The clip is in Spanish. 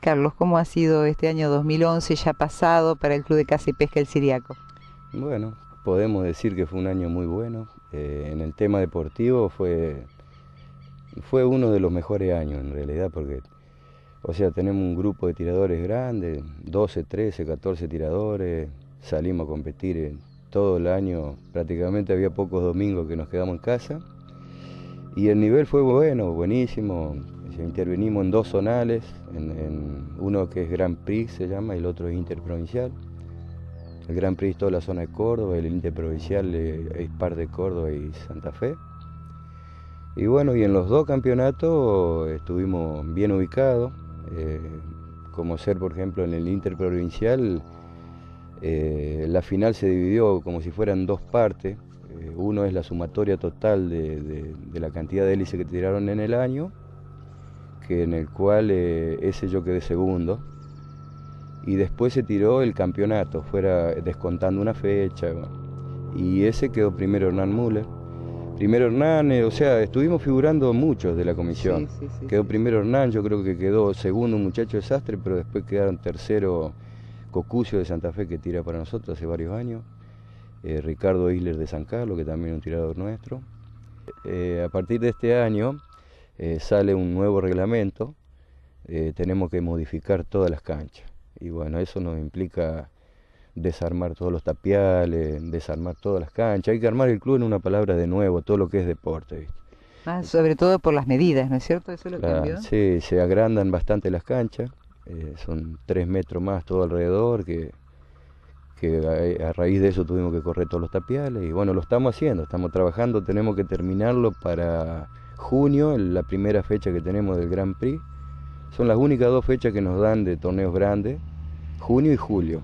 Carlos, ¿cómo ha sido este año 2011 ya pasado para el Club de Caza y Pesca El Siriaco? Bueno, podemos decir que fue un año muy bueno. Eh, en el tema deportivo fue, fue uno de los mejores años en realidad, porque, o sea, tenemos un grupo de tiradores grandes, 12, 13, 14 tiradores, salimos a competir todo el año, prácticamente había pocos domingos que nos quedamos en casa. Y el nivel fue bueno, buenísimo, intervenimos en dos zonales, en, uno que es Gran Prix se llama y el otro es Interprovincial. El Gran Prix es toda la zona de Córdoba, el Interprovincial es parte de Córdoba y Santa Fe. Y bueno, y en los dos campeonatos estuvimos bien ubicados, eh, como ser por ejemplo en el Interprovincial, eh, la final se dividió como si fueran dos partes. Eh, uno es la sumatoria total de, de la cantidad de hélices que tiraron en el año en el cual eh, ese yo quedé segundo. Y después se tiró el campeonato, fuera eh, descontando una fecha. Y ese quedó primero Hernán Müller. Primero Hernán, eh, o sea, estuvimos figurando muchos de la comisión. quedó primero Hernán, yo creo que quedó segundo un muchacho desastre, pero después quedaron tercero Cocucio de Santa Fe, que tira para nosotros hace varios años. Ricardo Isler de San Carlos, que también un tirador nuestro. a partir de este año, eh, sale un nuevo reglamento, eh, tenemos que modificar todas las canchas. Y bueno, eso nos implica desarmar todos los tapiales, desarmar todas las canchas. Hay que armar el club en una palabra de nuevo, todo lo que es deporte. Ah, sobre todo por las medidas, ¿no es cierto? Sí, se agrandan bastante las canchas, eh, son tres metros más todo alrededor, que, a, raíz de eso tuvimos que correr todos los tapiales. Y bueno, lo estamos haciendo, estamos trabajando, tenemos que terminarlo para junio, la primera fecha que tenemos del Grand Prix. Son las únicas dos fechas que nos dan de torneos grandes, junio y julio.